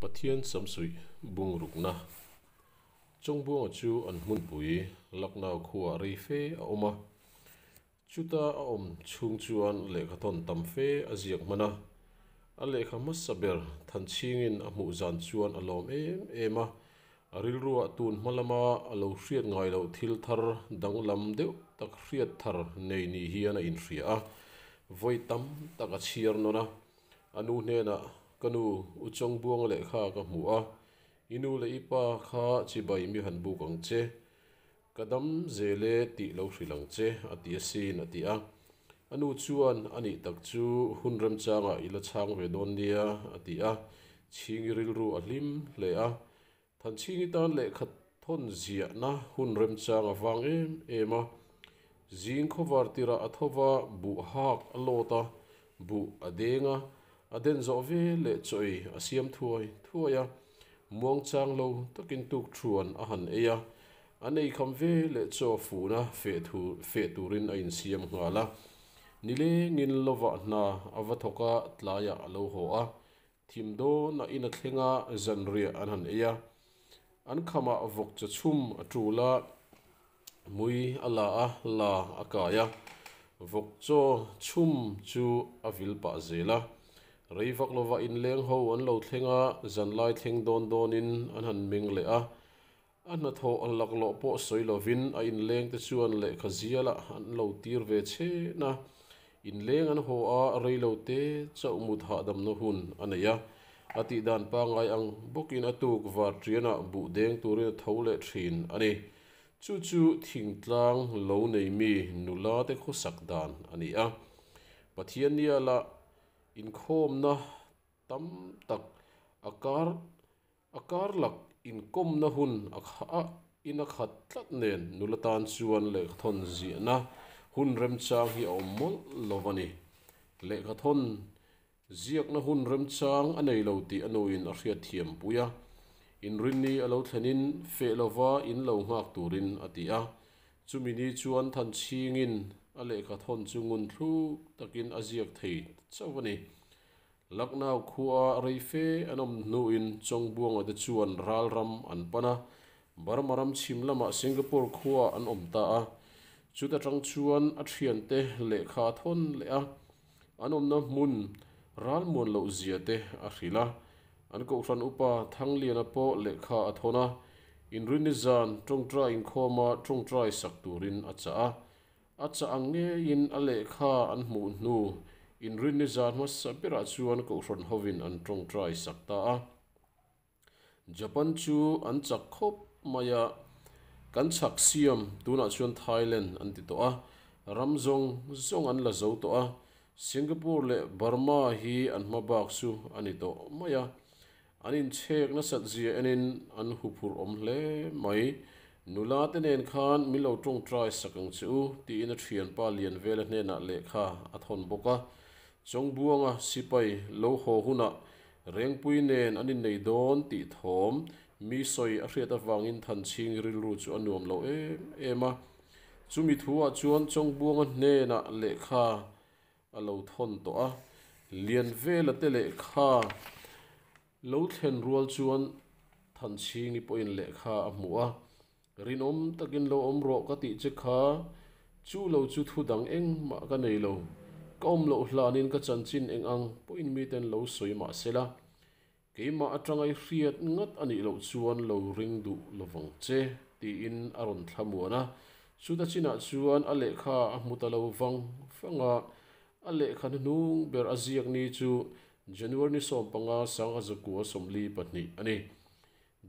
bất pathian samsui bung rukna chongbunga chu an hmun pui laknau khuwa rei fe a ôm chú ta awm chung chuan thon tam fe a ziak mana a lekha masa ber than chingin a hmuh zan chuan a lawm em em a a ruột tuôn tun hmalama a lo hriat ngai lo thil thar danglam deuh tak hriat thar nay ni hian a in hria a voi tam tak a chiar nona anu na kanu uchong buang le kha ka mua inu le ipa kha chi bai mi han bu kong che kadam zele ti lo sri lang che ati si na ti a anu chuan ani tak chu hun ram changa ila chang ati a ching ril ru alim le a than ching tan le khat thon zia na hun ram changa ema zing khowar tira athowa bu hak lota bu adenga aden zo ve le choi asiam thuai ya à. muang chang lo takin tuk thuan a han eya à. anei kham ve le cho fu na fe thu fe turin a in siam ngala nile ngin lova na awathoka tlaya alo ho a thim na in a thlenga zanria an han eya à. an khama avok cha chum atula mui ala a la akaya vok cho chum chu avil pa zela rei vak lova in leng ho an lo thlenga zan lai thleng don don in an han ming le a an na tho an lak lo po soi lovin a in leng te chu an le khaziala an lo tir ve che na in leng an ho a rei lo te chau mut ha dam no hun anaya ati dan pa ngai ang bokin atuk var triana bu deng turin thole thin ani chu chu thing tlang lo nei mi nula te khu sak dan ani a pathian nia la in khom na tam tak akar akar lak in kom na hun akha in akha tlat nen nulatan chuan le thon zi na hun rem chang hi omol lovani le kha thon ziak na hun rem chang anei lo ti in a hria thiam puya in rinni alo thanin fe lova in lo ngak turin atia chumini chuan than chingin a lệ cả thôn chung ngun thu takin aziak thei sau vani laknau khua reife anom nuin chong buang ada chuan ralram an chim barmaram chimlama ah singapore khua an ta a trang tang chuan a thian te le kha thon le a anom na mun ral mun lo zia te a hrila anh ko ran upa thăng lian a po le kha a thona in rinizan trong trai in khoa khoma trong trai sak turin a cha a a cha ang in a le kha an hmu nu in rin ni zan ma sa pira chuan ko ron hovin an tong try sakta a japan chu an chak khop maya kan chak siam tuna chuan thailand an ti to a ramzong zong an la zo to a singapore le burma hi an mabak chu ani to maya an in chek na sat zia enin an hupur om hle mai นุลาเตเองคานมิโลตรงตรายสักังจูตีอินทรียนปาเลียนเวลเนนาเลขาอัทนบกะจงบวงอ่ะสิไปโลหะหุนะเรียงปุยเนนอันนี้ในโดนตีถมมีสอยอเรียตวังอินทันชิงริลูจูอนวมโลเอเอมาจุมิทัวจวนจงบวงเนนาเลขาอลโลทนตัวเลียนเวลเตเลขาโลเทนรัวจวนทันชิงนี่ปอยเลขาอมัว rinom takin lo om ro ka ti che kha chu lo chu thu dang eng ma ka nei lo kom lo hlanin ka chan chin eng ang poin mi ten lo soi ma sela ke ma atangai hriat ngat ani lo chuan lo ring du lovang che ti in aron thlamuana chuta china ah chuan a lekha a hmuta lo wang fanga a lekha nung ber aziak ni chu january ni som panga sanga zakua somli patni ani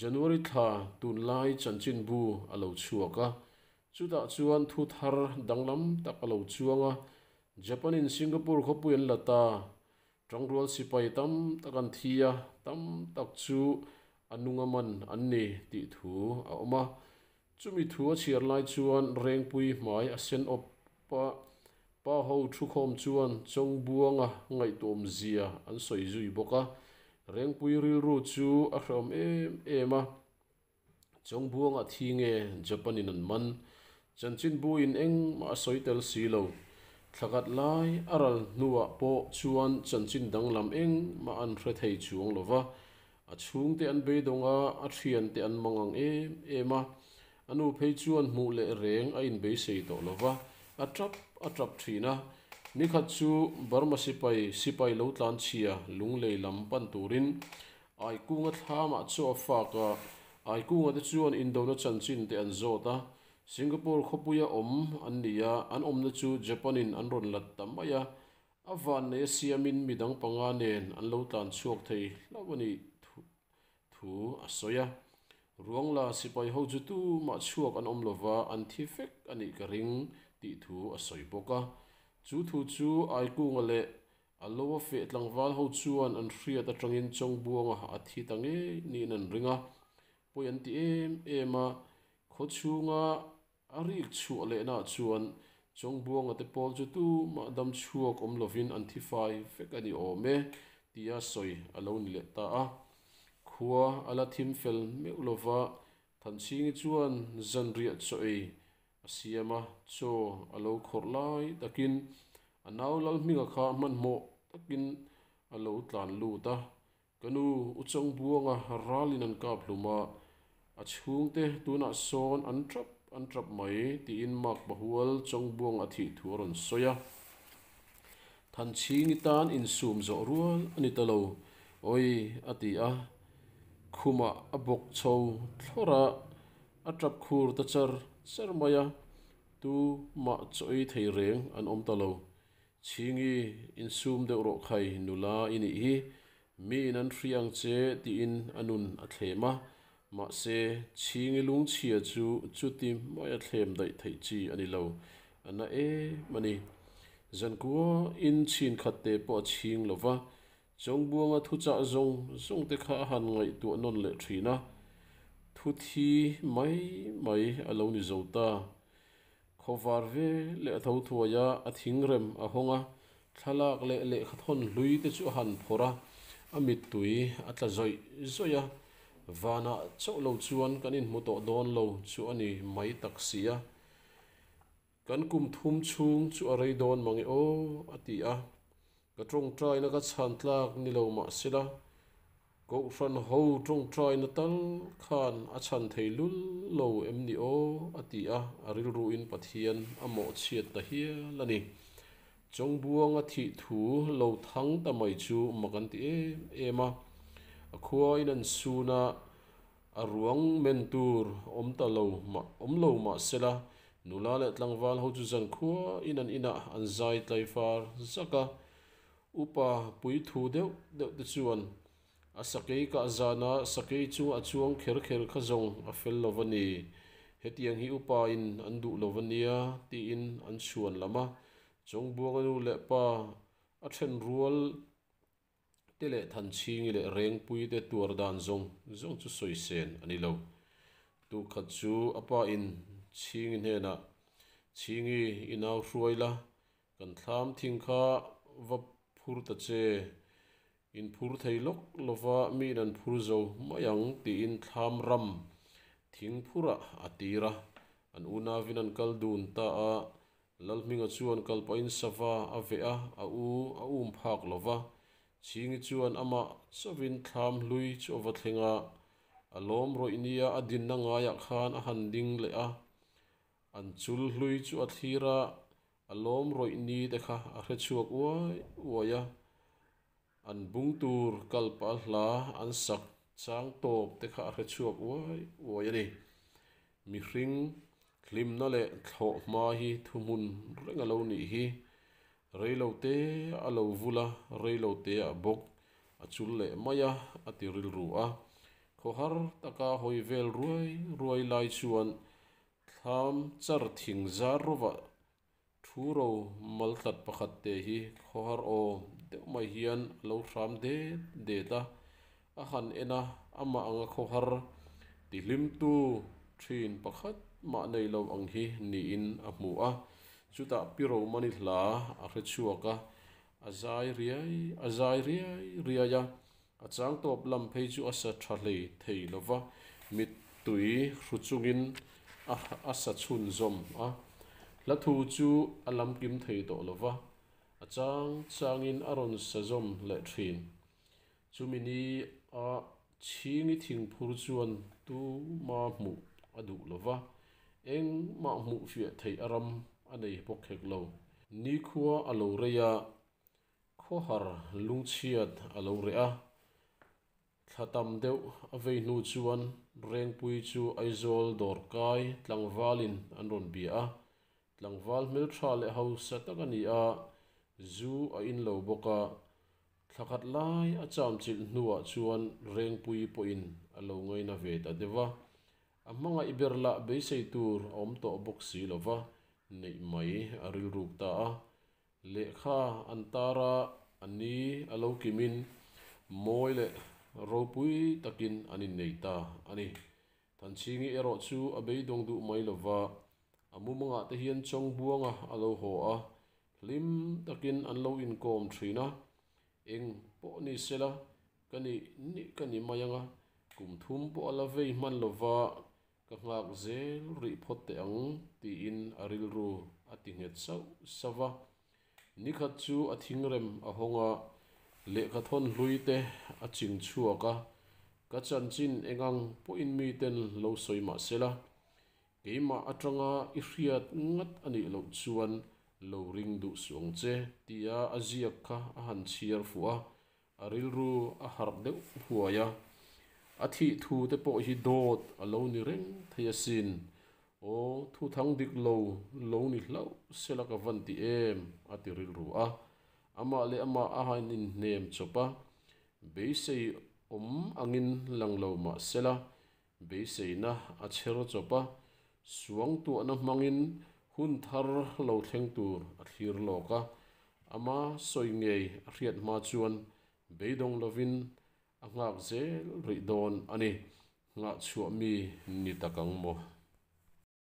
January tha tun lai chanchin bu alo chuaka chuta chuan thu thar danglam tak alo chuanga Japan in Singapore khopuen lata trangrual sipai tam takan thia tam tak chu anungaman anni ti thu a oma chumi thu a chiar lai chuan rengpui mai a sen op pa pa ho thu khom chuan chong buanga ngai tom zia an soi zui boka reng pui ril ru chu a hram em em a chong buang a thi nge japan in an man chan chin bu in eng ma soitel si lo thlakat lai aral nuwa po chuan chan chin dang lam eng ma an hre thei chuang lova a chhung te an be donga a thian te an mangang em em a anu phei chuan hmu le reng a in be sei to lova a trap a trap thina ni khat chu Burma Sipai Sipai lo tlan chia lunglei lam pan turin ai kunga thlama chu afaka ai kunga te chu an indona chanchin te an zota Singapore khopuya om an nia an om na chu japanin in an ron lat tamaya avan ne siamin midang panga nen an lo tlan chuak thei lawani thu thu asoya ruang la sipai ho chu tu ma chuak an om lova an thi fek ani ka ring ti thu asoi boka chú thu chú ai cũng nga lệ, à, a lo fe tlangwal ho chuan an ta a tangin chong buanga a thi tange ni an ringa poi an ti em em a kho chunga a rik chu le na chuan chong buanga te pol chu tu ma dam chuak om lovin an thi fai fek ani ome tia soi a lo ni le ta a khua ala thim fel me ulova than singi chuan zan riat choi siama cho alo khor lai takin anau lal mi kha man mo takin alo tlan lu ta kanu uchong buanga ralin an kap luma achhung te tuna son an trap an trap mai ti in mak bahual chong buang athi thuron soya than chingi tan in sum zo rual ani talo oi ati a khuma abok chho thora atrap khur ta char sermaya à? tu ma choi thei reng an om talo chingi in sum de ro khai nula ini hi mi in an riang che ti in anun a thlema ma se chingi lung chia chu chu ti mai a thlem dai thei chi ani lo ana e mani zan kuo in chin khat te po ching lova chong buanga à thu cha zong zong te kha han ngai tu non le thina khu thi mấy mấy ở lâu nị ta khó vár về lệ thấu thua ya ở thính rem ở hông à thà lạc lệ lệ khát hôn lùi tế chú hàn phô ra ở mịt tùy ở tla dội dội và nạ chỗ lâu chuan cái nên một tổ đón lâu chú anh ấy mấy taxi à kan kum thum chung chu arei don mangi e o ati a ka trong trai na ka chan tlak nilo lo ma sila ko san ho trong trai na tal khan a chan thấy lul lo em ni o ati a aril ru in pathian amo chiat ta hi la ni chong buang a thi thu lo thang ta mai chu makan ti e em a khuai nan su na a ruang men tur om ta lo ma om lo ma sela nula le tlang wal ho chu zan khua in an ina an zai tlai far zaka upa pui thu deuh deuh te chuan a sakei ka azana sakei chu a chuang kher kher kha zong a fel lovani hetiang hi upa in an lovania ti in an chuan lama chong buang nu le pa a then rual te le than ching le reng pui te tur dan zong zong chu soi sen ani lo tu kha chu apa in ching in hena chingi inaw hruaila kan thlam thing kha va phur ta che อินพูดไทยลกลว่ามีนันพูดเจาไม่ยังตีอินทามรำทิ้งพูระอัติระอันอุณาวินันกัลดูนตาลลมิงจวนกัลปอินสวาอเวอาอูอาุมพากลว่าชิงจวนอามาสวินทามลุยจวัตเลงะอารมณ์โรอินียาอดินนังอายักขานอหันดิงเลอะอันจุลลุยจวัตทระอารมณ์โรอินีเดค่ะอาเรชัวกวยวยะ an bung tur kalp a hla an sak chang top te kha re chuak wai wai ani mi hring hlim na le thlo ma hi thumun renga lo ni hi reilo te a lo vula reilo te a bok a chul le maya a ti ril ru a kho har taka hoi vel ruai ruai lai chuan tham char thing zar rova thu ro mal pakhat te hi kho har om deuh mai hian lo hram det det a a han ena ama anga kho har tihlim tu trên thin pakhat ma nei lo ang hi niin a hmu a chuta piro mani hla a hre chuaka a zai riai a zai riai riaya a chang top lam phei chu asa thahle thei lova mit tui hruchungin a asa chhun zom a lathu chu alam kim thei to lova achang changin aron sazom le thin chumini a chingi thing phur chuan tu ma mu adu lova eng ma mu fi thei aram anei bok hek lo ni khuwa alo reya khohar lungchiat alo re a thatam deuh a vei nu chuan rengpui chu aizol dor kai tlangvalin an rawn bia a tlangval hmel tha le ho sa tak ani a zu a in lo boka thakat lai a cham chil nuwa ah chuan reng pui po in a lo ngoi na ve ta dewa amanga iberla be sei tur om to bok si lova nei mai aril rup ta a lekha antara ani alo kimin moile ropui takin anin neita ani thanchingi ero chu abei dongdu mai lova amu manga te hian chong buanga alo ah ho a lim takin an lo in kom thrina eng po ni sela kani ni kani mayanga kum thum po ala vei man lova ka ngak zel ri phot te ang ti in aril ru atinget sau sawa ni kha chu athing rem a honga le kha thon hlui te a ching chuaka ka chan chin engang po in mi ten lo soi ma sela keima atanga i hriat ngat ani lo chuan lo ring du suang che tia a ziak kha a han chiar fu a a ril ru a har deuh huaya a thih thu te pawh hi dawt a lo ni reng thei sin o thu thang dik lo lo ni hlo selak a van ti em a ti ril ru a ama le ama a hain in hnem chopa beisei om angin lang lo ma sela beisei na a chher chopa suang tu na mangin hun thar lo theng tur a thlir loka ama soi ngei a ma chuan beidong lovin a ngak zel ri don ani nga chuami ni takang mo